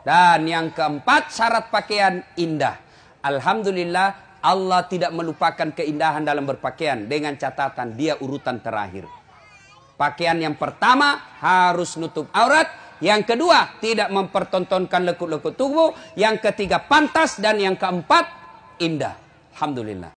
Dan yang keempat syarat pakaian indah. Alhamdulillah Allah tidak melupakan keindahan dalam berpakaian dengan catatan dia urutan terakhir. Pakaian yang pertama harus nutup aurat, yang kedua tidak mempertontonkan lekuk-lekuk tubuh, yang ketiga pantas dan yang keempat indah. Alhamdulillah.